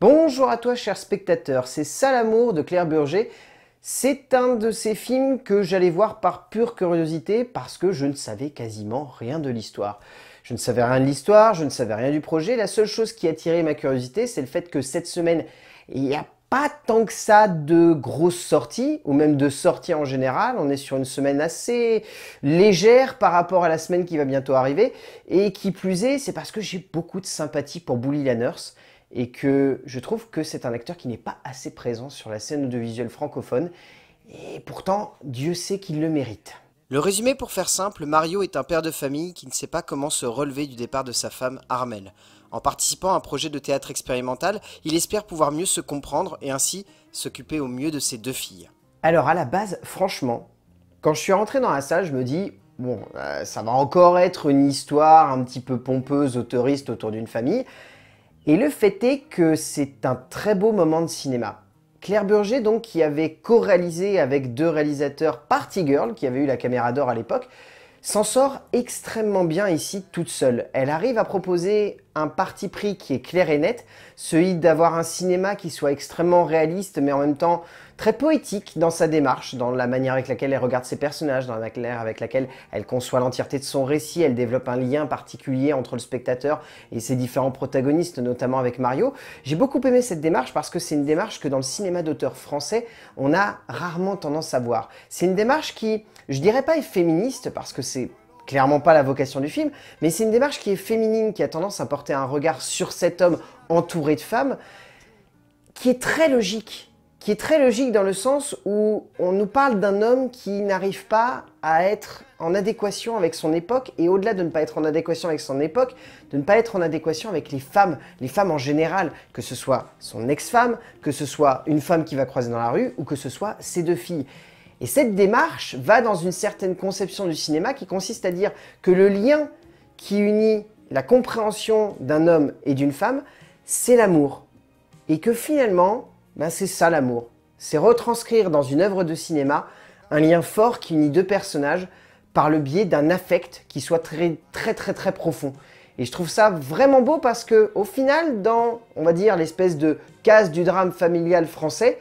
Bonjour à toi cher spectateur, c'est Salamour de Claire Burger. C'est un de ces films que j'allais voir par pure curiosité parce que je ne savais quasiment rien de l'histoire. Je ne savais rien de l'histoire, je ne savais rien du projet. La seule chose qui a attiré ma curiosité, c'est le fait que cette semaine, il n'y a pas tant que ça de grosses sorties, ou même de sorties en général. On est sur une semaine assez légère par rapport à la semaine qui va bientôt arriver. Et qui plus est, c'est parce que j'ai beaucoup de sympathie pour Bully Nurse et que je trouve que c'est un acteur qui n'est pas assez présent sur la scène audiovisuelle francophone, et pourtant Dieu sait qu'il le mérite. Le résumé pour faire simple, Mario est un père de famille qui ne sait pas comment se relever du départ de sa femme Armel. En participant à un projet de théâtre expérimental, il espère pouvoir mieux se comprendre et ainsi s'occuper au mieux de ses deux filles. Alors à la base, franchement, quand je suis rentré dans la salle, je me dis, bon, euh, ça va encore être une histoire un petit peu pompeuse, autoriste autour d'une famille, et le fait est que c'est un très beau moment de cinéma. Claire Burger, donc, qui avait co-réalisé avec deux réalisateurs Party Girl, qui avait eu la caméra d'or à l'époque, s'en sort extrêmement bien ici toute seule. Elle arrive à proposer un parti pris qui est clair et net, celui d'avoir un cinéma qui soit extrêmement réaliste mais en même temps très poétique dans sa démarche, dans la manière avec laquelle elle regarde ses personnages, dans la manière avec laquelle elle conçoit l'entièreté de son récit, elle développe un lien particulier entre le spectateur et ses différents protagonistes, notamment avec Mario. J'ai beaucoup aimé cette démarche parce que c'est une démarche que dans le cinéma d'auteur français, on a rarement tendance à voir. C'est une démarche qui, je dirais pas est féministe parce que c'est clairement pas la vocation du film, mais c'est une démarche qui est féminine, qui a tendance à porter un regard sur cet homme entouré de femmes, qui est très logique. Qui est très logique dans le sens où on nous parle d'un homme qui n'arrive pas à être en adéquation avec son époque, et au-delà de ne pas être en adéquation avec son époque, de ne pas être en adéquation avec les femmes, les femmes en général, que ce soit son ex-femme, que ce soit une femme qui va croiser dans la rue, ou que ce soit ses deux filles. Et cette démarche va dans une certaine conception du cinéma qui consiste à dire que le lien qui unit la compréhension d'un homme et d'une femme, c'est l'amour. Et que finalement, ben, c'est ça l'amour. C'est retranscrire dans une œuvre de cinéma un lien fort qui unit deux personnages par le biais d'un affect qui soit très très très très profond. Et je trouve ça vraiment beau parce que au final, dans on va dire l'espèce de case du drame familial français,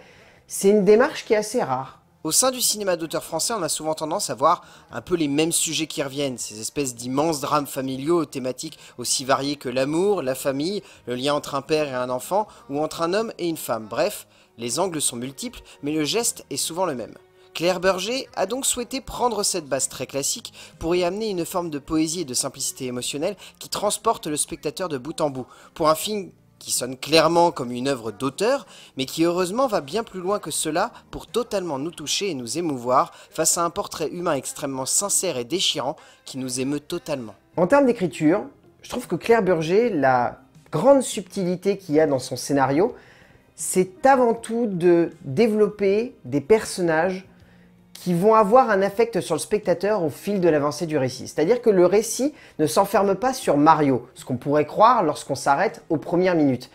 c'est une démarche qui est assez rare. Au sein du cinéma d'auteur français, on a souvent tendance à voir un peu les mêmes sujets qui reviennent, ces espèces d'immenses drames familiaux aux thématiques aussi variées que l'amour, la famille, le lien entre un père et un enfant, ou entre un homme et une femme. Bref, les angles sont multiples, mais le geste est souvent le même. Claire Berger a donc souhaité prendre cette base très classique pour y amener une forme de poésie et de simplicité émotionnelle qui transporte le spectateur de bout en bout, pour un film qui sonne clairement comme une œuvre d'auteur, mais qui heureusement va bien plus loin que cela pour totalement nous toucher et nous émouvoir face à un portrait humain extrêmement sincère et déchirant qui nous émeut totalement. En termes d'écriture, je trouve que Claire Burger, la grande subtilité qu'il y a dans son scénario, c'est avant tout de développer des personnages qui vont avoir un affect sur le spectateur au fil de l'avancée du récit. C'est-à-dire que le récit ne s'enferme pas sur Mario, ce qu'on pourrait croire lorsqu'on s'arrête aux premières minutes.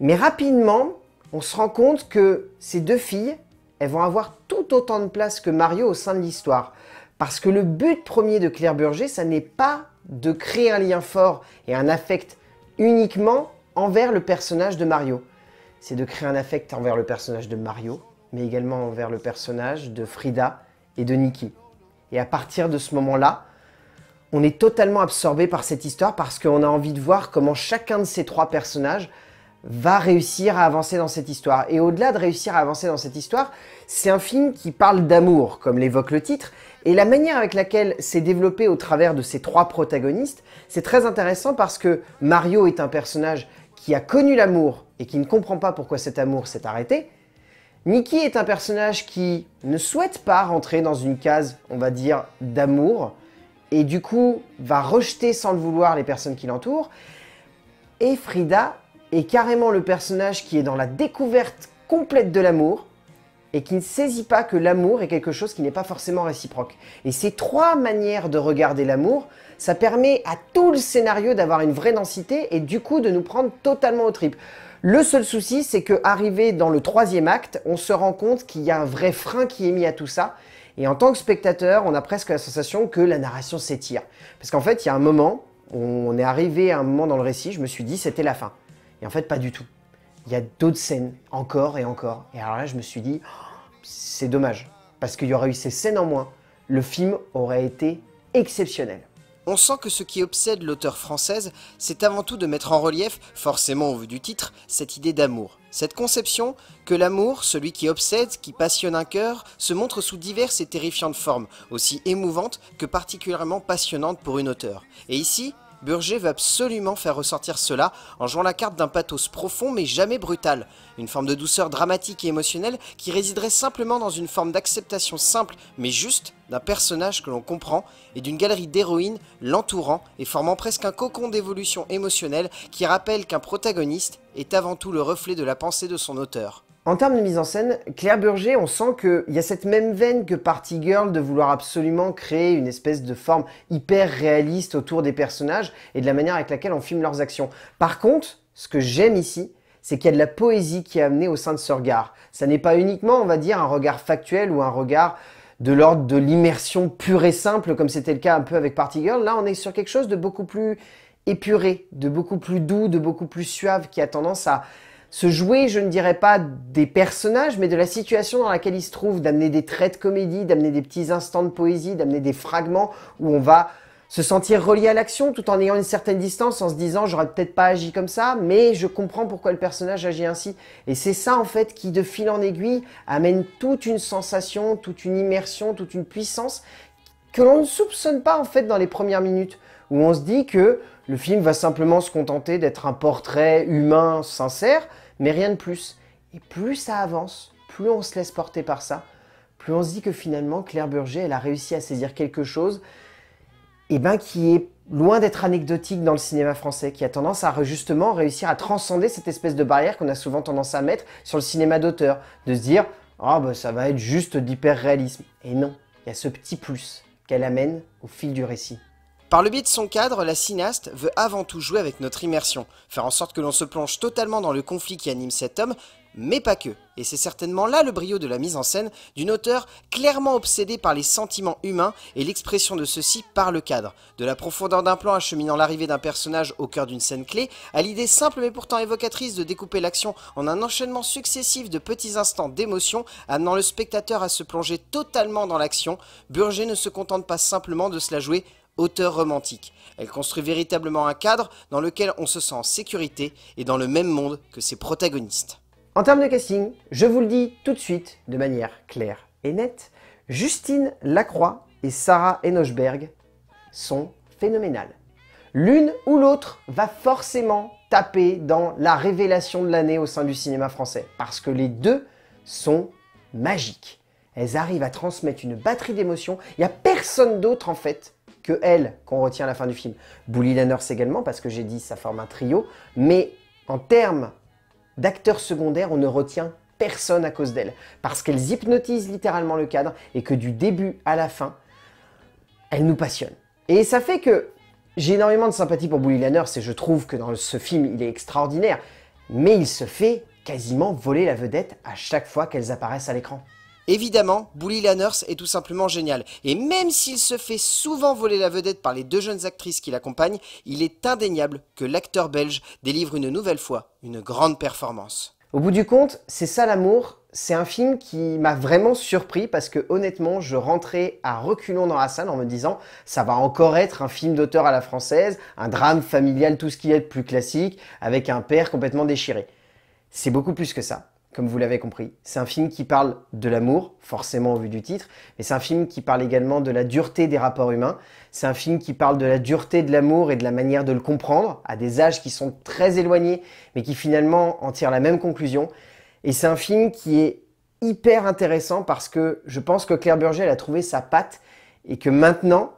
Mais rapidement, on se rend compte que ces deux filles, elles vont avoir tout autant de place que Mario au sein de l'histoire. Parce que le but premier de Claire Burger, ça n'est pas de créer un lien fort et un affect uniquement envers le personnage de Mario. C'est de créer un affect envers le personnage de Mario, mais également envers le personnage de Frida et de Nikki. Et à partir de ce moment-là, on est totalement absorbé par cette histoire parce qu'on a envie de voir comment chacun de ces trois personnages va réussir à avancer dans cette histoire. Et au-delà de réussir à avancer dans cette histoire, c'est un film qui parle d'amour, comme l'évoque le titre, et la manière avec laquelle c'est développé au travers de ces trois protagonistes, c'est très intéressant parce que Mario est un personnage qui a connu l'amour et qui ne comprend pas pourquoi cet amour s'est arrêté, Nikki est un personnage qui ne souhaite pas rentrer dans une case, on va dire, d'amour, et du coup va rejeter sans le vouloir les personnes qui l'entourent. Et Frida est carrément le personnage qui est dans la découverte complète de l'amour, et qui ne saisit pas que l'amour est quelque chose qui n'est pas forcément réciproque. Et ces trois manières de regarder l'amour, ça permet à tout le scénario d'avoir une vraie densité et du coup de nous prendre totalement au trip. Le seul souci, c'est que arrivé dans le troisième acte, on se rend compte qu'il y a un vrai frein qui est mis à tout ça. Et en tant que spectateur, on a presque la sensation que la narration s'étire. Parce qu'en fait, il y a un moment, on est arrivé à un moment dans le récit, je me suis dit c'était la fin. Et en fait, pas du tout. Il y a d'autres scènes, encore et encore. Et alors là, je me suis dit, c'est dommage. Parce qu'il y aurait eu ces scènes en moins. Le film aurait été exceptionnel. On sent que ce qui obsède l'auteur française, c'est avant tout de mettre en relief, forcément au vu du titre, cette idée d'amour. Cette conception que l'amour, celui qui obsède, qui passionne un cœur, se montre sous diverses et terrifiantes formes, aussi émouvantes que particulièrement passionnantes pour une auteure. Et ici, Burger veut absolument faire ressortir cela en jouant la carte d'un pathos profond mais jamais brutal, une forme de douceur dramatique et émotionnelle qui résiderait simplement dans une forme d'acceptation simple mais juste d'un personnage que l'on comprend et d'une galerie d'héroïnes l'entourant et formant presque un cocon d'évolution émotionnelle qui rappelle qu'un protagoniste est avant tout le reflet de la pensée de son auteur. En termes de mise en scène, Claire Burger, on sent qu'il y a cette même veine que Party Girl de vouloir absolument créer une espèce de forme hyper réaliste autour des personnages et de la manière avec laquelle on filme leurs actions. Par contre, ce que j'aime ici, c'est qu'il y a de la poésie qui est amenée au sein de ce regard. Ça n'est pas uniquement, on va dire, un regard factuel ou un regard de l'ordre de l'immersion pure et simple, comme c'était le cas un peu avec Party Girl. Là, on est sur quelque chose de beaucoup plus épuré, de beaucoup plus doux, de beaucoup plus suave, qui a tendance à se jouer, je ne dirais pas des personnages, mais de la situation dans laquelle ils se trouvent, d'amener des traits de comédie, d'amener des petits instants de poésie, d'amener des fragments où on va se sentir relié à l'action tout en ayant une certaine distance, en se disant j'aurais peut-être pas agi comme ça, mais je comprends pourquoi le personnage agit ainsi. Et c'est ça en fait qui, de fil en aiguille, amène toute une sensation, toute une immersion, toute une puissance que l'on ne soupçonne pas en fait dans les premières minutes, où on se dit que le film va simplement se contenter d'être un portrait humain sincère, mais rien de plus. Et plus ça avance, plus on se laisse porter par ça, plus on se dit que finalement Claire Burger, elle a réussi à saisir quelque chose et eh ben, qui est loin d'être anecdotique dans le cinéma français, qui a tendance à justement réussir à transcender cette espèce de barrière qu'on a souvent tendance à mettre sur le cinéma d'auteur, de se dire « Ah bah, ça va être juste d'hyper-réalisme ». Et non, il y a ce petit plus qu'elle amène au fil du récit. Par le biais de son cadre, la cinéaste veut avant tout jouer avec notre immersion, faire en sorte que l'on se plonge totalement dans le conflit qui anime cet homme, mais pas que. Et c'est certainement là le brio de la mise en scène d'une auteur clairement obsédée par les sentiments humains et l'expression de ceux-ci par le cadre. De la profondeur d'un plan acheminant l'arrivée d'un personnage au cœur d'une scène clé, à l'idée simple mais pourtant évocatrice de découper l'action en un enchaînement successif de petits instants d'émotion, amenant le spectateur à se plonger totalement dans l'action, Burger ne se contente pas simplement de se la jouer auteur romantique. Elle construit véritablement un cadre dans lequel on se sent en sécurité et dans le même monde que ses protagonistes. En termes de casting, je vous le dis tout de suite, de manière claire et nette, Justine Lacroix et Sarah Enochberg sont phénoménales. L'une ou l'autre va forcément taper dans la révélation de l'année au sein du cinéma français, parce que les deux sont magiques. Elles arrivent à transmettre une batterie d'émotions. Il n'y a personne d'autre en fait que elle qu'on retient à la fin du film. Bully Lanners également, parce que j'ai dit ça forme un trio, mais en termes d'acteurs secondaires, on ne retient personne à cause d'elle. parce qu'elles hypnotisent littéralement le cadre et que du début à la fin, elles nous passionnent. Et ça fait que j'ai énormément de sympathie pour Bully Lanners et je trouve que dans ce film, il est extraordinaire, mais il se fait quasiment voler la vedette à chaque fois qu'elles apparaissent à l'écran. Évidemment, Bully Lanners est tout simplement génial, et même s'il se fait souvent voler la vedette par les deux jeunes actrices qui l'accompagnent, il est indéniable que l'acteur belge délivre une nouvelle fois une grande performance. Au bout du compte, c'est ça l'amour, c'est un film qui m'a vraiment surpris parce que honnêtement, je rentrais à reculons dans la salle en me disant ça va encore être un film d'auteur à la française, un drame familial, tout ce qui est plus classique, avec un père complètement déchiré. C'est beaucoup plus que ça comme vous l'avez compris. C'est un film qui parle de l'amour, forcément au vu du titre, mais c'est un film qui parle également de la dureté des rapports humains. C'est un film qui parle de la dureté de l'amour et de la manière de le comprendre, à des âges qui sont très éloignés, mais qui finalement en tirent la même conclusion. Et c'est un film qui est hyper intéressant parce que je pense que Claire Burger, elle a trouvé sa patte et que maintenant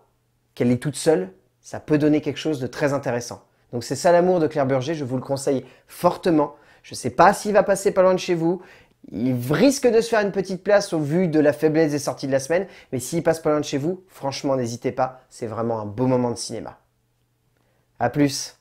qu'elle est toute seule, ça peut donner quelque chose de très intéressant. Donc c'est ça l'amour de Claire Burger, je vous le conseille fortement. Je ne sais pas s'il va passer pas loin de chez vous. Il risque de se faire une petite place au vu de la faiblesse des sorties de la semaine, mais s'il passe pas loin de chez vous, franchement, n'hésitez pas, c'est vraiment un beau moment de cinéma. A plus